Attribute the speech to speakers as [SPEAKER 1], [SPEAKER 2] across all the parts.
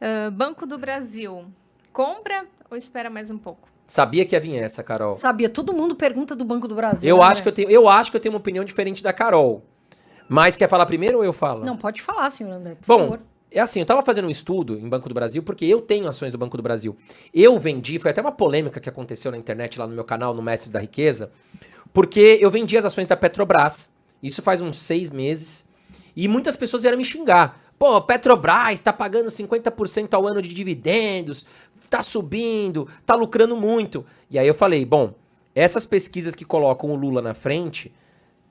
[SPEAKER 1] Ah, Banco do Brasil, compra ou espera mais um pouco?
[SPEAKER 2] Sabia que ia vir essa, Carol.
[SPEAKER 1] Sabia. Todo mundo pergunta do Banco do Brasil. Eu, né? acho, que eu,
[SPEAKER 2] tenho, eu acho que eu tenho uma opinião diferente da Carol. Mas quer falar primeiro ou eu falo? Não,
[SPEAKER 1] pode falar, senhor André, por Bom, favor.
[SPEAKER 2] É assim, eu estava fazendo um estudo em Banco do Brasil, porque eu tenho ações do Banco do Brasil. Eu vendi, foi até uma polêmica que aconteceu na internet, lá no meu canal, no Mestre da Riqueza, porque eu vendi as ações da Petrobras, isso faz uns seis meses, e muitas pessoas vieram me xingar. Pô, Petrobras está pagando 50% ao ano de dividendos, está subindo, está lucrando muito. E aí eu falei, bom, essas pesquisas que colocam o Lula na frente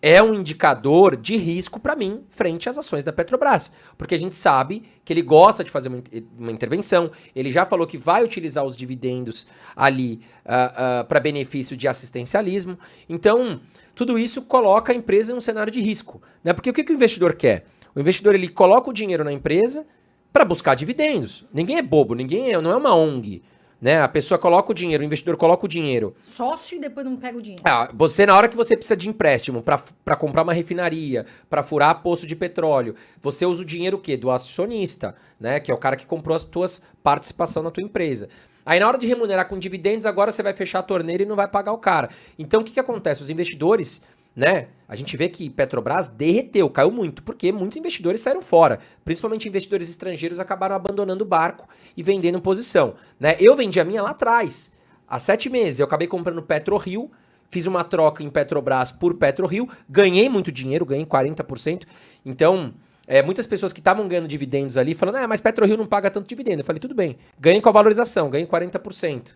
[SPEAKER 2] é um indicador de risco para mim frente às ações da Petrobras, porque a gente sabe que ele gosta de fazer uma, uma intervenção, ele já falou que vai utilizar os dividendos ali uh, ah, uh, ah, para benefício de assistencialismo, então tudo isso coloca a empresa em um cenário de risco, né? Porque o que, que o investidor quer? O investidor ele coloca o dinheiro na empresa para buscar dividendos. Ninguém é bobo, ninguém é, não é uma ONG. Né? A pessoa coloca o dinheiro, o investidor coloca o dinheiro.
[SPEAKER 1] Sócio e depois não pega o dinheiro.
[SPEAKER 2] Ah, você, na hora que você precisa de empréstimo para comprar uma refinaria, para furar poço de petróleo, você usa o dinheiro o quê? Do acionista, né? Que é o cara que comprou as tuas participação na tua empresa. Aí na hora de remunerar com dividendos, agora você vai fechar a torneira e não vai pagar o cara. Então o que, que acontece? Os investidores né? A gente vê que Petrobras derreteu, caiu muito, porque muitos investidores saíram fora. Principalmente investidores estrangeiros acabaram abandonando o barco e vendendo posição. Né? Eu vendi a minha lá atrás, há sete meses. Eu acabei comprando PetroRio, fiz uma troca em Petrobras por PetroRio, ganhei muito dinheiro, ganhei 40%. Então, é, muitas pessoas que estavam ganhando dividendos ali, falando, ah, mas PetroRio não paga tanto dividendo. Eu falei, tudo bem, ganhei com a valorização, ganhei 40%.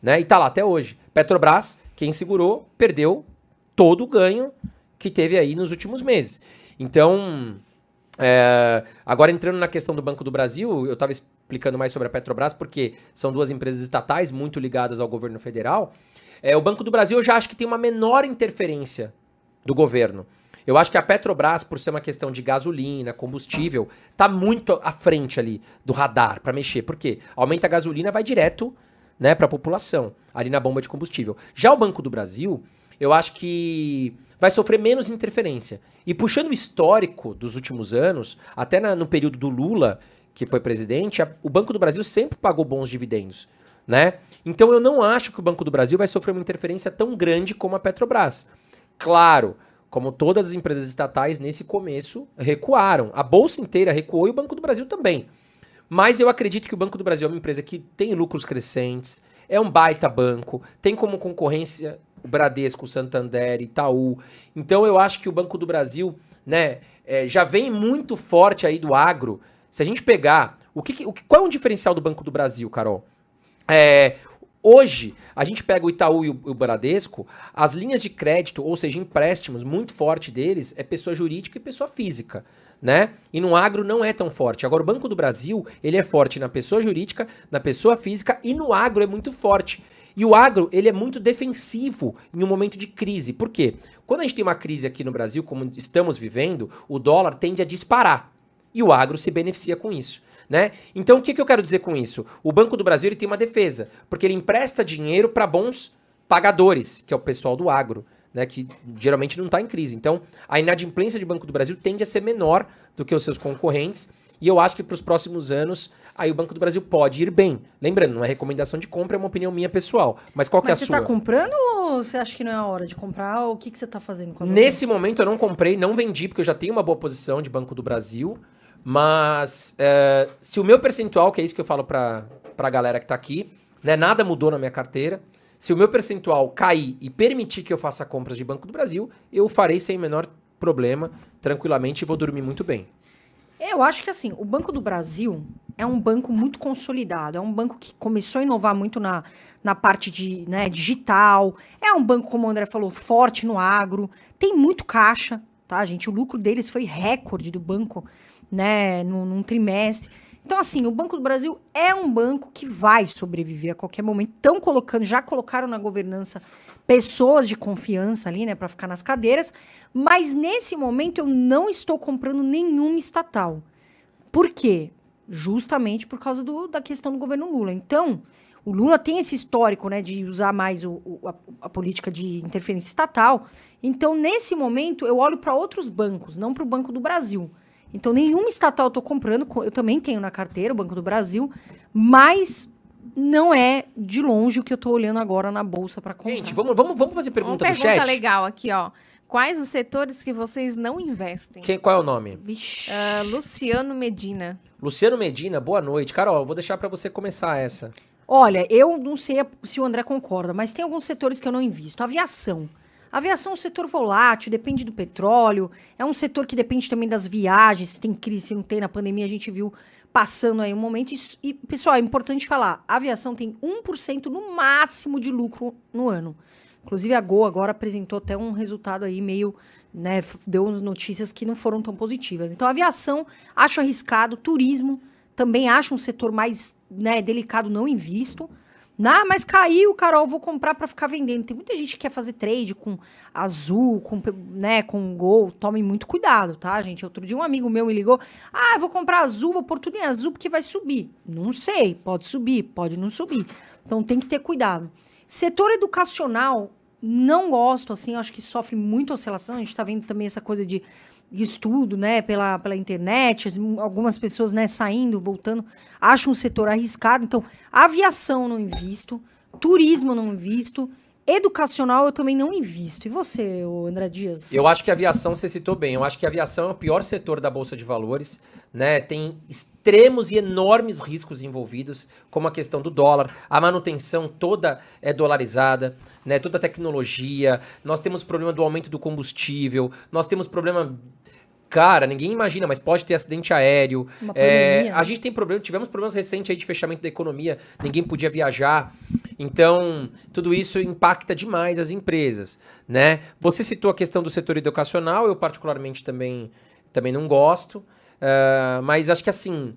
[SPEAKER 2] Né? E tá lá até hoje. Petrobras, quem segurou, perdeu todo o ganho que teve aí nos últimos meses. Então, é, agora entrando na questão do Banco do Brasil, eu estava explicando mais sobre a Petrobras, porque são duas empresas estatais muito ligadas ao governo federal. É, o Banco do Brasil eu já acho que tem uma menor interferência do governo. Eu acho que a Petrobras, por ser uma questão de gasolina, combustível, tá muito à frente ali do radar para mexer. Por quê? Aumenta a gasolina, vai direto né, para a população, ali na bomba de combustível. Já o Banco do Brasil, eu acho que vai sofrer menos interferência. E puxando o histórico dos últimos anos, até na, no período do Lula, que foi presidente, a, o Banco do Brasil sempre pagou bons dividendos. Né? Então eu não acho que o Banco do Brasil vai sofrer uma interferência tão grande como a Petrobras. Claro, como todas as empresas estatais nesse começo recuaram. A bolsa inteira recuou e o Banco do Brasil também. Mas eu acredito que o Banco do Brasil é uma empresa que tem lucros crescentes, é um baita banco, tem como concorrência o Bradesco, o Santander, Itaú. Então eu acho que o Banco do Brasil, né, é, já vem muito forte aí do agro. Se a gente pegar, o que, o que qual é o diferencial do Banco do Brasil, Carol? É, hoje a gente pega o Itaú e o, o Bradesco, as linhas de crédito, ou seja, empréstimos muito forte deles é pessoa jurídica e pessoa física né? E no agro não é tão forte. Agora o Banco do Brasil, ele é forte na pessoa jurídica, na pessoa física e no agro é muito forte. E o agro, ele é muito defensivo em um momento de crise. Por quê? Quando a gente tem uma crise aqui no Brasil, como estamos vivendo, o dólar tende a disparar. E o agro se beneficia com isso. Né? Então, o que, que eu quero dizer com isso? O Banco do Brasil ele tem uma defesa, porque ele empresta dinheiro para bons pagadores, que é o pessoal do agro né, que geralmente não está em crise. Então, a inadimplência de Banco do Brasil tende a ser menor do que os seus concorrentes. E eu acho que para os próximos anos, aí o Banco do Brasil pode ir bem. Lembrando, não é recomendação de compra, é uma opinião minha pessoal. Mas qual Mas que é a tá sua? Você está
[SPEAKER 1] comprando ou você acha que não é a hora de comprar? O que, que você está fazendo
[SPEAKER 2] com Nesse momento eu não comprei, não vendi, porque eu já tenho uma boa posição de Banco do Brasil. Mas é, se o meu percentual, que é isso que eu falo para a galera que está aqui, né, nada mudou na minha carteira. Se o meu percentual cair e permitir que eu faça compras de Banco do Brasil, eu farei sem menor problema, tranquilamente, e vou dormir muito bem.
[SPEAKER 1] Eu acho que assim, o Banco do Brasil é um banco muito consolidado, é um banco que começou a inovar muito na, na parte de né, digital, é um banco, como o André falou, forte no agro, tem muito caixa, tá, gente? O lucro deles foi recorde do banco, né, num, num trimestre. Então, assim, o Banco do Brasil é um banco que vai sobreviver a qualquer momento. Estão colocando, já colocaram na governança pessoas de confiança ali, né, para ficar nas cadeiras. Mas nesse momento eu não estou comprando nenhuma estatal. Por quê? Justamente por causa do, da questão do governo Lula. Então, o Lula tem esse histórico, né, de usar mais o, o, a, a, política de interferência estatal. Então, nesse momento, eu olho para outros bancos, não para o Banco do Brasil. Então, nenhuma estatal eu estou comprando. Eu também tenho na carteira, o Banco do Brasil, mas não é de longe o que eu estou olhando agora na bolsa para comprar.
[SPEAKER 2] Gente, vamos, vamos, vamos fazer pergunta Uma pergunta do chat. pergunta legal
[SPEAKER 1] aqui, ó. Quais os setores que vocês não investem?
[SPEAKER 2] Quem, qual é o nome?
[SPEAKER 1] Uh, Luciano Medina.
[SPEAKER 2] Luciano Medina, boa noite. Carol, vou deixar para você começar essa.
[SPEAKER 1] Olha, eu não sei se o André concorda, mas tem alguns setores que eu não invisto. Aviação. Aviação é um setor volátil, depende do petróleo, é um setor que depende também das viagens, se tem crise, se não tem, na pandemia a gente viu passando aí um momento. E, e pessoal, é importante falar, a aviação tem 1% no máximo de lucro no ano. Inclusive a Gol agora apresentou até um resultado aí meio, né, deu notícias que não foram tão positivas. Então, a aviação, acho arriscado, turismo, também acho um setor mais, né, delicado, não invisto. visto ah, mas caiu, Carol, vou comprar para ficar vendendo. Tem muita gente que quer fazer trade com azul, com, né, com gol. Tomem muito cuidado, tá, gente? Outro dia um amigo meu me ligou. Ah, vou comprar azul, vou pôr tudo em azul porque vai subir. Não sei, pode subir, pode não subir. Então tem que ter cuidado. Setor educacional, não gosto, assim, acho que sofre muita oscilação. A gente tá vendo também essa coisa de estudo, né, pela, pela internet, algumas pessoas, né, saindo, voltando, acham um setor arriscado. Então, aviação não invisto, turismo não invisto, Educacional eu também não invisto. E você, André Dias? Eu
[SPEAKER 2] acho que a aviação você citou bem. Eu acho que a aviação é o pior setor da bolsa de valores, né? Tem extremos e enormes riscos envolvidos, como a questão do dólar, a manutenção toda é dolarizada, né? Toda a tecnologia. Nós temos problema do aumento do combustível, nós temos problema cara, ninguém imagina, mas pode ter acidente aéreo. É, né? a gente tem problema, tivemos problemas recentes aí de fechamento da economia, ninguém podia viajar. Então, tudo isso impacta demais as empresas, né? Você citou a questão do setor educacional, eu particularmente também, também não gosto, uh, mas acho que assim,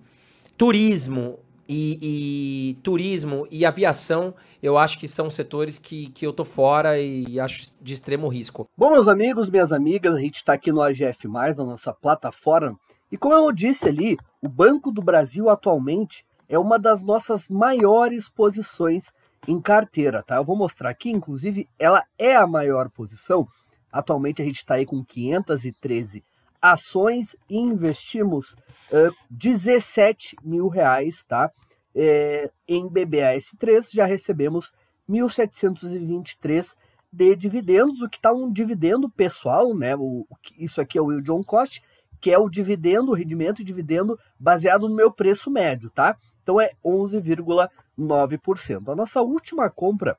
[SPEAKER 2] turismo, e, e, turismo e aviação, eu acho que são setores que, que eu tô fora e acho de extremo risco.
[SPEAKER 3] Bom, meus amigos, minhas amigas, a gente está aqui no AGF, na nossa plataforma. E como eu disse ali, o Banco do Brasil atualmente é uma das nossas maiores posições em carteira, tá? Eu vou mostrar aqui, inclusive, ela é a maior posição. Atualmente a gente está aí com 513 ações e investimos uh, 17 mil reais, tá? É, em BBAS3 já recebemos 1.723 de dividendos, o que está um dividendo pessoal, né? O, isso aqui é o Will John Cost, que é o dividendo, o rendimento e dividendo baseado no meu preço médio, tá? Então é 11,9%. A nossa última compra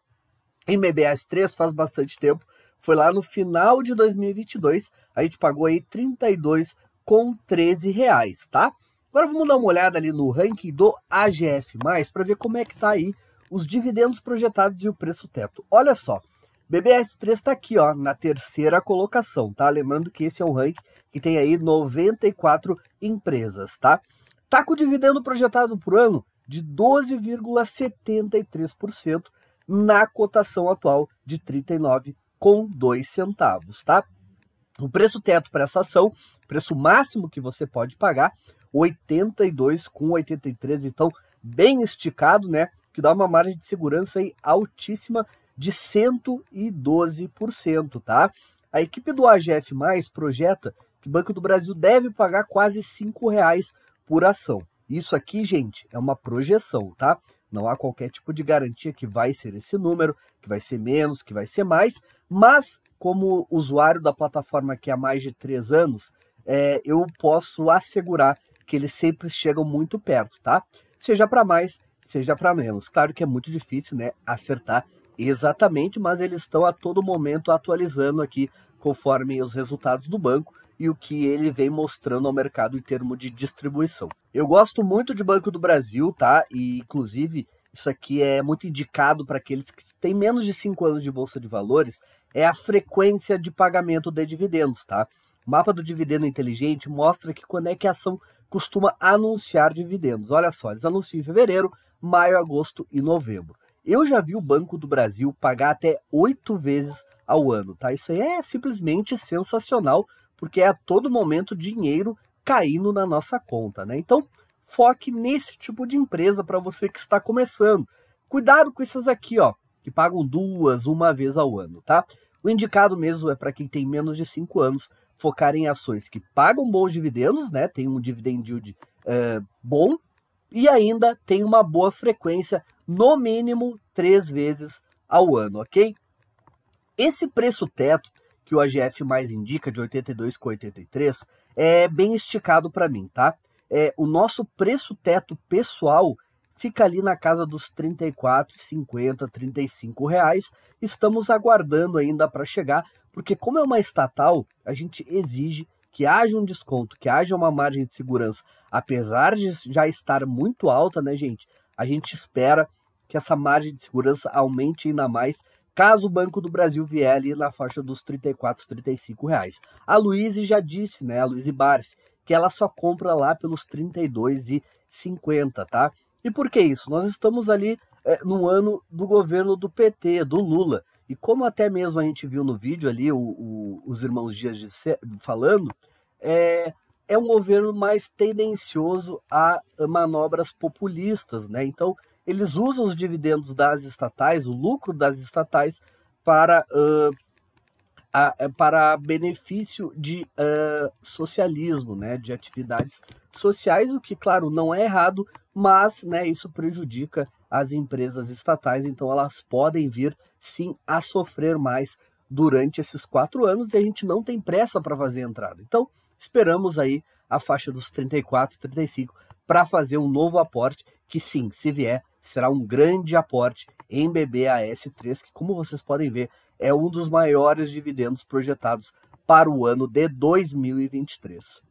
[SPEAKER 3] em BBAS 3 faz bastante tempo, foi lá no final de 2022, a gente pagou aí 32 com 13 reais, tá? Agora vamos dar uma olhada ali no ranking do AGF+, para ver como é que tá aí os dividendos projetados e o preço teto. Olha só, BBS3 está aqui, ó, na terceira colocação, tá? Lembrando que esse é um ranking que tem aí 94 empresas, tá? Tá com o dividendo projetado por ano de 12,73% na cotação atual de R$ 39 com dois centavos, tá? O preço teto para essa ação, preço máximo que você pode pagar, 82,83, com então bem esticado, né? Que dá uma margem de segurança aí altíssima de 112%, tá? A equipe do AGF+, projeta que o Banco do Brasil deve pagar quase R$ reais por ação. Isso aqui, gente, é uma projeção, tá? Não há qualquer tipo de garantia que vai ser esse número, que vai ser menos, que vai ser mais, mas, como usuário da plataforma aqui há mais de três anos, é, eu posso assegurar que eles sempre chegam muito perto, tá? Seja para mais, seja para menos. Claro que é muito difícil, né, acertar exatamente, mas eles estão a todo momento atualizando aqui conforme os resultados do banco e o que ele vem mostrando ao mercado em termos de distribuição. Eu gosto muito de Banco do Brasil, tá? E inclusive isso aqui é muito indicado para aqueles que têm menos de 5 anos de bolsa de valores, é a frequência de pagamento de dividendos, tá? O mapa do dividendo inteligente mostra que quando é que a ação costuma anunciar dividendos. Olha só, eles anunciam em fevereiro, maio, agosto e novembro. Eu já vi o Banco do Brasil pagar até oito vezes ao ano, tá? Isso aí é simplesmente sensacional, porque é a todo momento dinheiro caindo na nossa conta, né? Então, Foque nesse tipo de empresa para você que está começando. Cuidado com essas aqui, ó, que pagam duas, uma vez ao ano, tá? O indicado mesmo é para quem tem menos de 5 anos focar em ações que pagam bons dividendos, né? Tem um dividend yield eh, bom e ainda tem uma boa frequência, no mínimo três vezes ao ano, ok? Esse preço teto que o AGF mais indica de 82 com 83 é bem esticado para mim, tá? é, o nosso preço teto pessoal fica ali na casa dos R$ 34,50, R$ reais. Estamos aguardando ainda para chegar, porque como é uma estatal, a gente exige que haja um desconto, que haja uma margem de segurança, apesar de já estar muito alta, né, gente? A gente espera que essa margem de segurança aumente ainda mais caso o Banco do Brasil vier ali na faixa dos 34, 35 reais. A Luiz já disse, né, a Luiz Barsi, que ela só compra lá pelos R$ 32,50, tá? E por que isso? Nós estamos ali é, no ano do governo do PT, do Lula. E como até mesmo a gente viu no vídeo ali, o, o, os irmãos Dias de, falando, é, é um governo mais tendencioso a manobras populistas, né? Então, eles usam os dividendos das estatais, o lucro das estatais, para uh, a, é para benefício de uh, socialismo, né, de atividades sociais, o que, claro, não é errado, mas né, isso prejudica as empresas estatais, então elas podem vir sim a sofrer mais durante esses quatro anos e a gente não tem pressa para fazer a entrada. Então, esperamos aí a faixa dos 34, 35 para fazer um novo aporte, que sim, se vier, será um grande aporte em BBAS3, que como vocês podem ver, é um dos maiores dividendos projetados para o ano de 2023.